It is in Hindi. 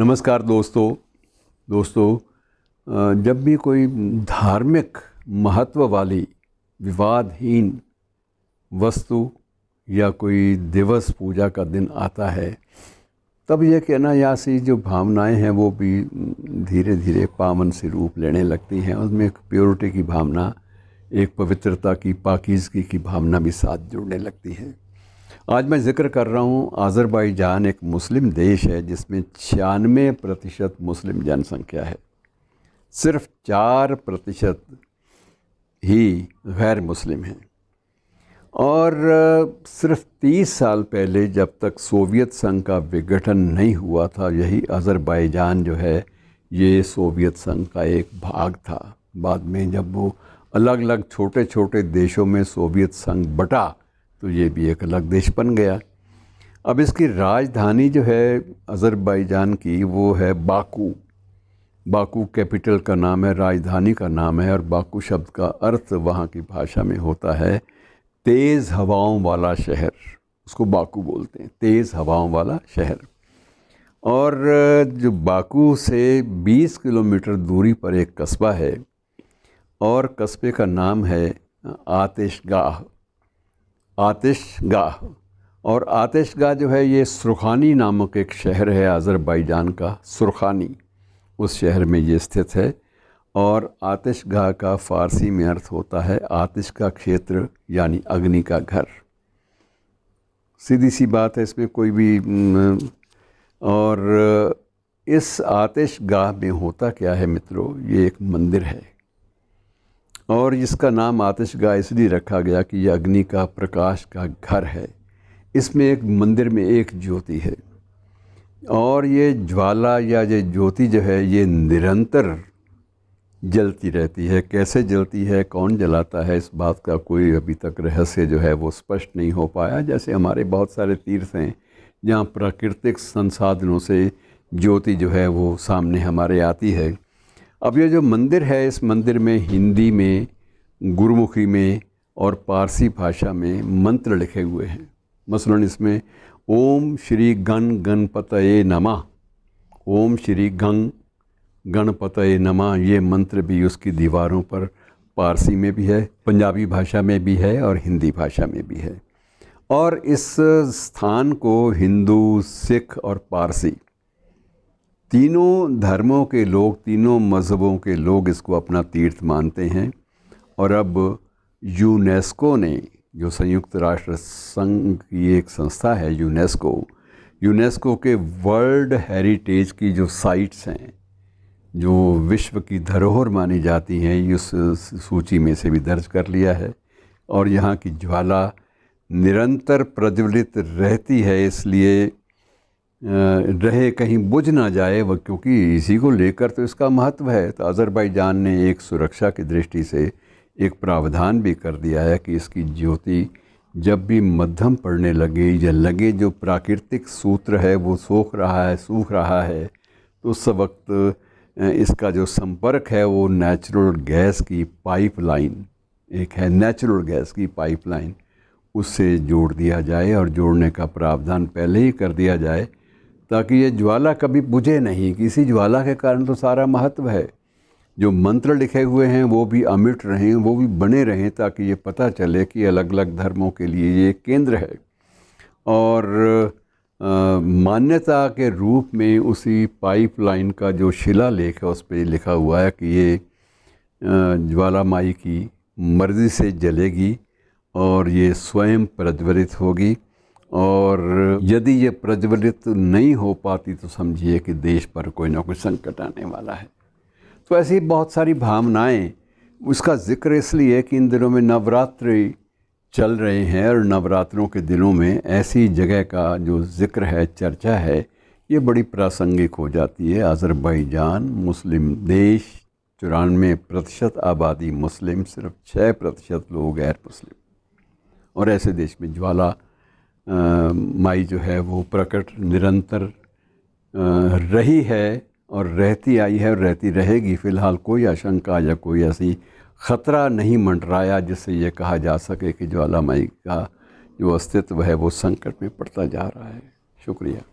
नमस्कार दोस्तों दोस्तों जब भी कोई धार्मिक महत्व वाली विवादहीन वस्तु या कोई दिवस पूजा का दिन आता है तब यह कहना या सी जो भावनाएं हैं वो भी धीरे धीरे पावन से रूप लेने लगती हैं उसमें एक प्योरिटी की भावना एक पवित्रता की पाकिजगी की भावना भी साथ जुड़ने लगती है आज मैं ज़िक्र कर रहा हूँ आज़रबाईजान एक मुस्लिम देश है जिसमें छियानवे प्रतिशत मुस्लिम जनसंख्या है सिर्फ चार प्रतिशत ही गैर मुस्लिम हैं और सिर्फ तीस साल पहले जब तक सोवियत संघ का विघटन नहीं हुआ था यही जान जो है ये सोवियत संघ का एक भाग था बाद में जब वो अलग अलग छोटे छोटे देशों में सोवियत संघ बटा तो ये भी एक अलग देश बन गया अब इसकी राजधानी जो है अज़रबैजान की वो है बाकू बाकू कैपिटल का नाम है राजधानी का नाम है और बाकू शब्द का अर्थ वहाँ की भाषा में होता है तेज़ हवाओं वाला शहर उसको बाकू बोलते हैं तेज़ हवाओं वाला शहर और जो बाकू से 20 किलोमीटर दूरी पर एक कस्बा है और कस्बे का नाम है आतिशगाह आतिश गाह और आतिश गाह जो है ये सुरखानी नामक एक शहर है आज़रबाईजान का सुरखानी उस शहर में ये स्थित है और आतिश गाह का फ़ारसी में अर्थ होता है आतिश का क्षेत्र यानी अग्नि का घर सीधी सी बात है इसमें कोई भी और इस आतिश गाह में होता क्या है मित्रों ये एक मंदिर है और इसका नाम आतिशगाह इसलिए रखा गया कि यह अग्नि का प्रकाश का घर है इसमें एक मंदिर में एक ज्योति है और ये ज्वाला या ये ज्योति जो है ये निरंतर जलती रहती है कैसे जलती है कौन जलाता है इस बात का कोई अभी तक रहस्य जो है वो स्पष्ट नहीं हो पाया जैसे हमारे बहुत सारे तीर्थ हैं जहाँ प्राकृतिक संसाधनों से ज्योति जो है वो सामने हमारे आती है अब ये जो मंदिर है इस मंदिर में हिंदी में गुरुमुखी में और पारसी भाषा में मंत्र लिखे हुए हैं मसलन इसमें ओम श्री गण गणपतये नमः ओम श्री गंग गणपतये नमः ये मंत्र भी उसकी दीवारों पर पारसी में भी है पंजाबी भाषा में भी है और हिंदी भाषा में भी है और इस स्थान को हिंदू सिख और पारसी तीनों धर्मों के लोग तीनों मज़हबों के लोग इसको अपना तीर्थ मानते हैं और अब यूनेस्को ने जो संयुक्त राष्ट्र संघ की एक संस्था है यूनेस्को यूनेस्को के वर्ल्ड हेरिटेज की जो साइट्स हैं जो विश्व की धरोहर मानी जाती हैं इस सूची में से भी दर्ज कर लिया है और यहाँ की ज्वाला निरंतर प्रज्वलित रहती है इसलिए रहे कहीं बुझ ना जाए वह क्योंकि इसी को लेकर तो इसका महत्व है तो अज़रबैजान ने एक सुरक्षा की दृष्टि से एक प्रावधान भी कर दिया है कि इसकी ज्योति जब भी मध्यम पड़ने लगे या लगे जो प्राकृतिक सूत्र है वो सोख रहा है सूख रहा है तो उस वक्त इसका जो संपर्क है वो नेचुरल गैस की पाइपलाइन एक है नेचुरल गैस की पाइपलाइन उससे जोड़ दिया जाए और जोड़ने का प्रावधान पहले ही कर दिया जाए ताकि ये ज्वाला कभी बुझे नहीं कि इसी ज्वाला के कारण तो सारा महत्व है जो मंत्र लिखे हुए हैं वो भी अमिट रहें वो भी बने रहें ताकि ये पता चले कि अलग अलग धर्मों के लिए ये केंद्र है और आ, मान्यता के रूप में उसी पाइपलाइन का जो शिला लेख है उस पर लिखा हुआ है कि ये ज्वाला माई की मर्ज़ी से जलेगी और ये स्वयं प्रज्वलित होगी और यदि ये प्रज्वलित नहीं हो पाती तो समझिए कि देश पर कोई ना कोई संकट आने वाला है तो ऐसी बहुत सारी भावनाएं उसका जिक्र इसलिए कि इन दिनों में नवरात्रि चल रहे हैं और नवरात्रों के दिनों में ऐसी जगह का जो जिक्र है चर्चा है ये बड़ी प्रासंगिक हो जाती है अजरबैजान मुस्लिम देश चौरानवे प्रतिशत आबादी मुस्लिम सिर्फ छः प्रतिशत लोग गैर मुस्लिम और ऐसे देश में ज्वाला माई जो है वो प्रकट निरंतर रही है और रहती आई है और रहती रहेगी फ़िलहाल कोई आशंका या कोई ऐसी ख़तरा नहीं मंडराया जिससे ये कहा जा सके कि ज्वाला माई का जो अस्तित्व है वो संकट में पड़ता जा रहा है शुक्रिया